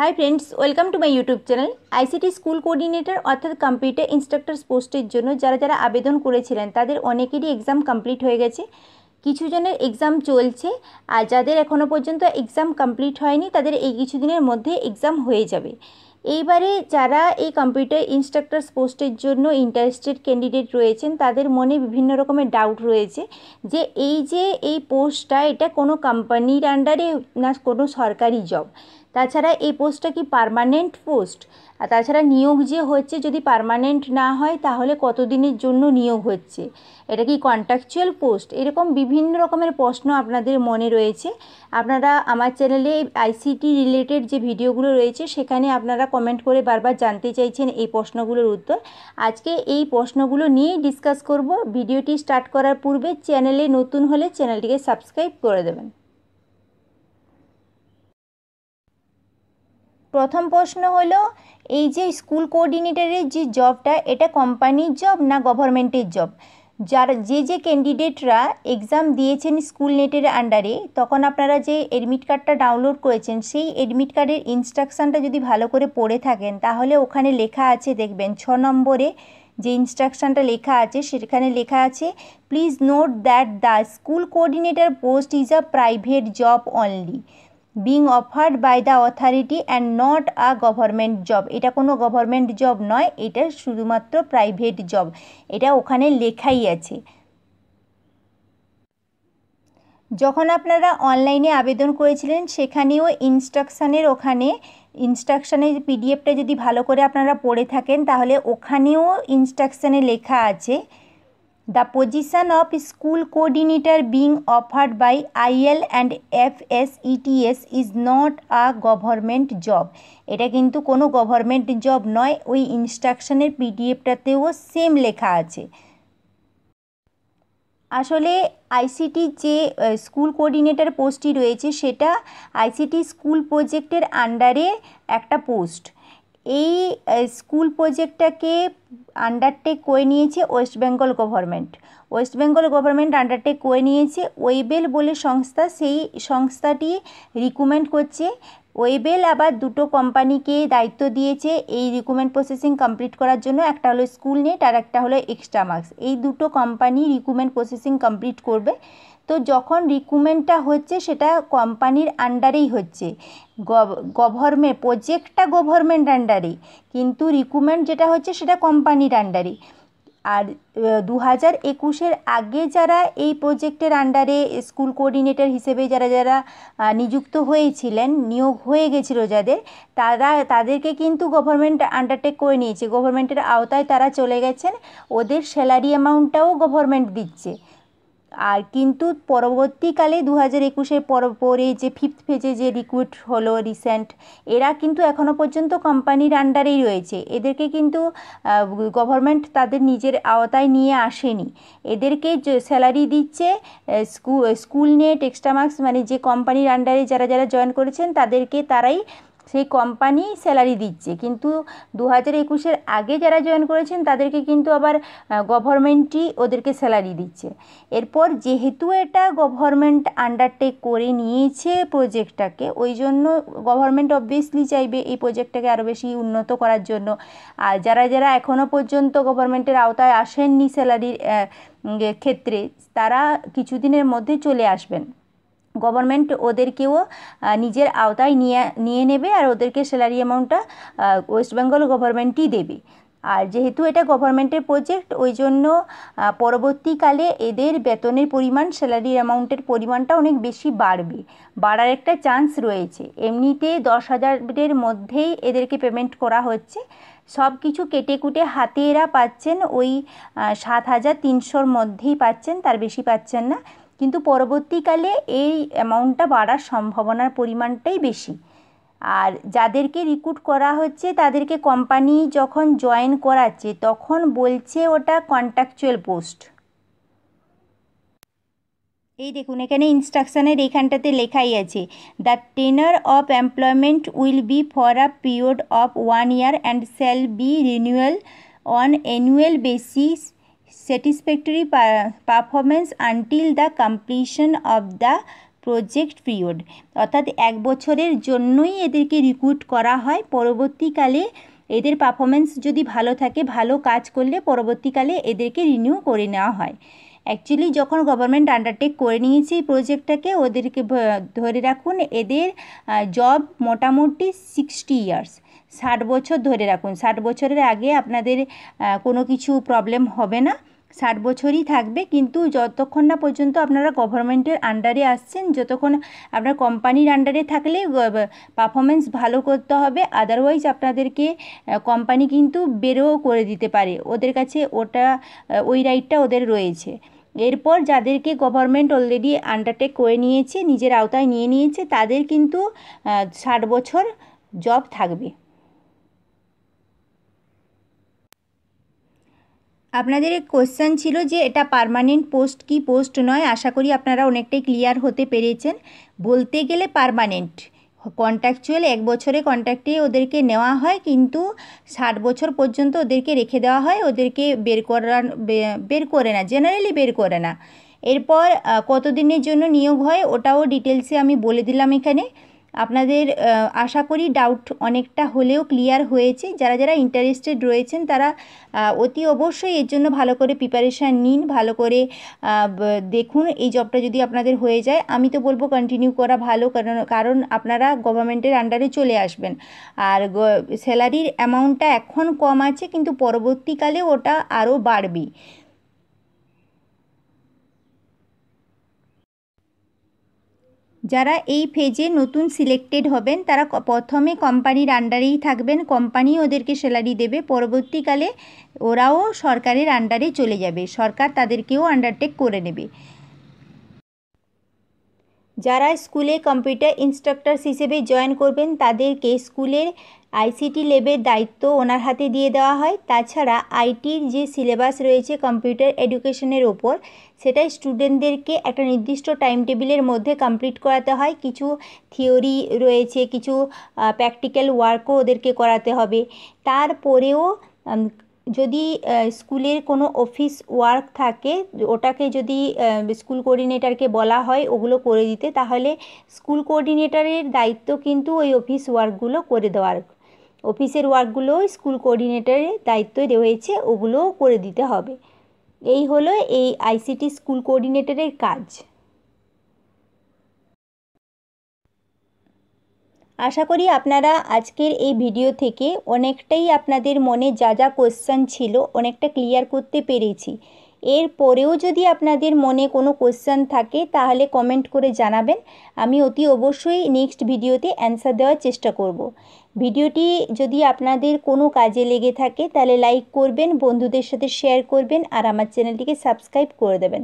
High friends welcome to my YouTube channel ICT school coordinator অর্থাৎ computer instructors পোস্টের জন্য যারা যারা আবেদন করেছিলেন তাদের অনেকেরই এক্সাম কমপ্লিট হয়ে গেছে কিছু জনের এক্সাম চলছে আর যাদের এখনও পর্যন্ত এক্সাম কমপ্লিট হয়নি তাদের এই কিছু দিনের মধ্যে এক্সাম হয়ে যাবে এইবারে যারা এই কম্পিউটার ইনস্ট্রাক্টরস পোস্টের জন্য ইন্টারেস্টেড ক্যান্ডিডেট রয়েছেন তাদের মনে বিভিন্ন রকমের ডাউট রয়েছে যে এই যে এই পোস্টটা এটা কোনো কোম্পানির আন্ডারে না কোনো সরকারি জব তাছাড়া এই পোস্টটা কি পারমানেন্ট পোস্ট আর তাছাড়া নিয়োগ যে হচ্ছে যদি পারমানেন্ট না হয় তাহলে কতদিনের জন্য নিয়োগ হচ্ছে এটা কি কন্ট্রাকচুয়াল পোস্ট এরকম বিভিন্ন রকমের প্রশ্ন আপনাদের মনে রয়েছে আপনারা আমার চ্যানেলে আইসিটি রিলেটেড যে ভিডিওগুলো রয়েছে সেখানে আপনারা কমেন্ট করে বারবার জানতে চাইছেন এই প্রশ্নগুলোর উত্তর আজকে এই প্রশ্নগুলো নিয়েই ডিসকাস করব ভিডিওটি স্টার্ট করার পূর্বে চ্যানেলে নতুন হলে চ্যানেলটিকে সাবস্ক্রাইব করে দেবেন প্রথম প্রশ্ন হলো এই যে স্কুল কোঅর্ডিনেটরের যে জবটা এটা কোম্পানির জব না গভর্নমেন্টের জব যার যে যে ক্যান্ডিডেটরা এক্সাম দিয়েছেন স্কুল নেটের আন্ডারে তখন আপনারা যে এডমিট কার্ডটা ডাউনলোড করেছেন সেই এডমিট কার্ডের ইনস্ট্রাকশানটা যদি ভালো করে পড়ে থাকেন তাহলে ওখানে লেখা আছে দেখবেন ছ নম্বরে যে ইনস্ট্রাকশানটা লেখা আছে সেখানে লেখা আছে please note that the school coordinator post is a private job only being offered by the authority and not a government job এটা কোনো গভর্নমেন্ট জব নয় এটা শুধুমাত্র প্রাইভেট জব এটা ওখানে লেখাই আছে যখন আপনারা অনলাইনে আবেদন করেছিলেন সেখানেও ইনস্ট্রাকশানের ওখানে ইনস্ট্রাকশানের পিডিএফটা যদি ভালো করে আপনারা পড়ে থাকেন তাহলে ওখানেও ইনস্ট্রাকশানে লেখা আছে the of school coordinator being offered by IL and F S ETS is not a government job এটা কিন্তু কোনো গভর্নমেন্ট জব নয় ওই ইনস্ট্রাকশনের পিডিএফটাতেও সেম লেখা আছে আসলে আইসিটি যে স্কুল কোঅর্ডিনেটর পোস্টটি রয়েছে সেটা আইসিটি স্কুল প্রজেক্টের আন্ডারে একটা পোস্ট এই স্কুল প্রোজেক্টটাকে আন্ডারটেক করে নিয়েছে West Bengal government West Bengal government undertake করে নিয়েছে ওয়েবেল বলে সংস্থা সেই সংস্থাটি রিকমেন্ড করছে ওয়েবেল আবার দুটো কোম্পানিকে দায়িত্ব দিয়েছে এই রিকুমেন্ট প্রসেসিং কমপ্লিট করার জন্য একটা হলো স্কুল নেট আর একটা হলো এক্সট্রা মার্কস এই দুটো কোম্পানি রিকুমেন্ট প্রসেসিং কমপ্লিট করবে তো যখন রিক্রুটমেন্টটা হচ্ছে সেটা কোম্পানির আন্ডারেই হচ্ছে গভর্নমেন্ট প্রজেক্টটা গভর্নমেন্ট আন্ডারে কিন্তু রিক্রুটমেন্ট যেটা হচ্ছে সেটা কোম্পানির আন্ডারে আর দু হাজার একুশের আগে যারা এই প্রজেক্টের আন্ডারে স্কুল কোঅর্ডিনেটর হিসেবে যারা যারা নিযুক্ত হয়েছিলেন নিয়োগ হয়ে গেছিল যাদের তারা তাদেরকে কিন্তু গভর্নমেন্ট আন্ডারটেক করে নিয়েছে গভর্নমেন্টের আওতায় তারা চলে গেছেন ওদের স্যালারি অ্যামাউন্টটাও গভর্নমেন্ট দিচ্ছে আর কিন্তু পরবর্তীকালে দু হাজার একুশের পর পরে যে ফিফথ ফেজে যে রিক্রুট হলো রিসেন্ট এরা কিন্তু এখনও পর্যন্ত কোম্পানির আন্ডারেই রয়েছে এদেরকে কিন্তু গভর্নমেন্ট তাদের নিজের আওতায় নিয়ে আসেনি এদেরকে স্যালারি দিচ্ছে school school net extra marks মানে যে কোম্পানির আন্ডারে যারা যারা জয়েন করেছেন তাদেরকে তারাই সেই কোম্পানি স্যালারি দিচ্ছে কিন্তু দু হাজার একুশের আগে যারা জয়েন করেছেন তাদেরকে কিন্তু আবার গভর্নমেন্টই ওদেরকে স্যালারি দিচ্ছে এরপর যেহেতু এটা গভর্নমেন্ট আন্ডারটেক করে নিয়েছে প্রজেক্টটাকে ওই জন্য গভর্নমেন্ট অবভিয়াসলি চাইবে এই প্রজেক্টটাকে আরও বেশি উন্নত করার জন্য আর যারা যারা এখনও পর্যন্ত গভর্নমেন্টের আওতায় আসেননি স্যালারির ক্ষেত্রে তারা কিছুদিনের মধ্যে চলে আসবেন গভর্নমেন্ট ওদেরকেও নিজের আওতায় নিয়ে নিয়ে নেবে আর ওদেরকে স্যালারি অ্যামাউন্টটা ওয়েস্ট বেঙ্গল গভর্নমেন্টই দেবে আর যেহেতু এটা গভর্নমেন্টের প্রজেক্ট ওই জন্য পরবর্তীকালে এদের বেতনের পরিমাণ স্যালারি অ্যামাউন্টের পরিমাণটা অনেক বেশি বাড়বে বাড়ার একটা চান্স রয়েছে এমনিতে দশ হাজারের মধ্যেই এদেরকে পেমেন্ট করা হচ্ছে সব কিছু কেটে কুটে হাতে এরা পাচ্ছেন ওই সাত হাজার তিনশোর মধ্যেই পাচ্ছেন তার বেশি পাচ্ছেন না কিন্তু পরবর্তীকালে এই অ্যামাউন্টটা বাড়ার সম্ভাবনার পরিমাণটাই বেশি আর যাদেরকে রিক্রুট করা হচ্ছে তাদেরকে কোম্পানি যখন জয়েন করাচ্ছে তখন বলছে ওটা কন্ট্রাকচুয়াল পোস্ট এই দেখুন এখানে ইনস্ট্রাকশানের এইখানটাতে লেখাই আছে the tenure of employment will be for a period of one year and shall be renewal on annual basis satisfactory performance until the completion of the project period অর্থাৎ এক বছরের জন্যই এদেরকে রিক্রুট করা হয় পরবর্তীকালে এদের পারফরমেন্স যদি ভালো থাকে ভালো কাজ করলে পরবর্তীকালে এদেরকে রিনিউ করে নেওয়া হয় অ্যাকচুয়ালি যখন গভর্নমেন্ট আন্ডারটেক করে নিয়েছে এই প্রজেক্টটাকে ওদেরকে ধরে রাখুন এদের জব মোটামুটি সিক্সটি ইয়ার্স ষাট বছর ধরে রাখুন ষাট বছরের আগে আপনাদের কোনো কিছু প্রবলেম হবে না ষাট বছরই থাকবে কিন্তু যতক্ষণ না পর্যন্ত আপনারা গভর্নমেন্টের আন্ডারে আসছেন যতক্ষণ আপনার কোম্পানির আন্ডারে থাকলে পারফরমেন্স ভালো করতে হবে আদারওয়াইজ আপনাদেরকে কোম্পানি কিন্তু বেরোও করে দিতে পারে ওদের কাছে ওটা ওই রাইটটা ওদের রয়েছে এরপর যাদেরকে গভর্নমেন্ট অলরেডি আন্ডারটেক করে নিয়েছে নিজের আওতায় নিয়ে নিয়েছে তাদের কিন্তু ষাট বছর জব থাকবে আপনাদের কোয়েশ্চেন ছিল যে এটা পারমানেন্ট পোস্ট কি পোস্ট নয় আশা করি আপনারা অনেকটাই ক্লিয়ার হতে পেরেছেন বলতে গেলে পারমানেন্ট কন্ট্রাকচুয়াল এক বছরে কন্ট্রাক্টে ওদেরকে নেওয়া হয় কিন্তু ষাট বছর পর্যন্ত ওদেরকে রেখে দেওয়া হয় ওদেরকে বের করা বের করে না জেনারেলি বের করে না এরপর কতদিনের জন্য নিয়োগ হয় ওটাও ডিটেলসে আমি বলে দিলাম এখানে আপনাদের আশা করি ডাউট অনেকটা হলেও ক্লিয়ার হয়েছে যারা যারা ইন্টারেস্টেড রয়েছেন তারা অতি অবশ্যই এর জন্য ভালো করে প্রিপারেশান নিন ভালো করে দেখুন এই জবটা যদি আপনাদের হয়ে যায় আমি তো বলবো কন্টিনিউ করা ভালো কারণ কারণ আপনারা গভর্নমেন্টের আন্ডারে চলে আসবেন আর স্যালারির অ্যামাউন্টটা এখন কম আছে কিন্তু পরবর্তীকালে ওটা আরও বাড়বে যারা এই ফেজে নতুন সিলেক্টেড হবেন তারা প্রথমে কোম্পানির আন্ডারেই থাকবেন কোম্পানি ওদেরকে স্যালারি দেবে পরবর্তীকালে ওরাও সরকারের আন্ডারে চলে যাবে সরকার তাদেরকেও আন্ডারটেক করে নেবে যারা স্কুলে কম্পিউটার ইন্সট্রাক্টর হিসেবে জয়েন করবেন তাদেরকে স্কুলের আইসিটি লেবের দায়িত্ব ওনার হাতে দিয়ে দেওয়া হয় তাছাড়া আইটির যে সিলেবাস রয়েছে কম্পিউটার এডুকেশনের ওপর সেটা স্টুডেন্টদেরকে একটা নির্দিষ্ট টাইম টেবিলের মধ্যে কমপ্লিট করাতে হয় কিছু থিওরি রয়েছে কিছু প্র্যাকটিক্যাল ওয়ার্কও ওদেরকে করাতে হবে তারপরেও যদি স্কুলের কোনো অফিস ওয়ার্ক থাকে ওটাকে যদি স্কুল কোঅর্ডিনেটরকে বলা হয় ওগুলো করে দিতে তাহলে স্কুল কোঅর্ডিনেটরের দায়িত্ব কিন্তু ওই অফিস ওয়ার্কগুলো করে দেওয়ার অফিসের ওয়ার্কগুলো স্কুল কোঅর্ডিনেটরের দায়িত্ব রয়েছে ওগুলোও করে দিতে হবে এই হলো এই আইসিটি স্কুল কোঅর্ডিনেটরের কাজ আশা করি আপনারা আজকের এই ভিডিও থেকে অনেকটাই আপনাদের মনে যা যা কোশ্চেন ছিল অনেকটা ক্লিয়ার করতে পেরেছি এর পরেও যদি আপনাদের মনে কোনো কোশ্চেন থাকে তাহলে কমেন্ট করে জানাবেন আমি অতি অবশ্যই নেক্সট ভিডিওতে অ্যান্সার দেওয়ার চেষ্টা করব। ভিডিওটি যদি আপনাদের কোনো কাজে লেগে থাকে তাহলে লাইক করবেন বন্ধুদের সাথে শেয়ার করবেন আর আমার চ্যানেলটিকে সাবস্ক্রাইব করে দেবেন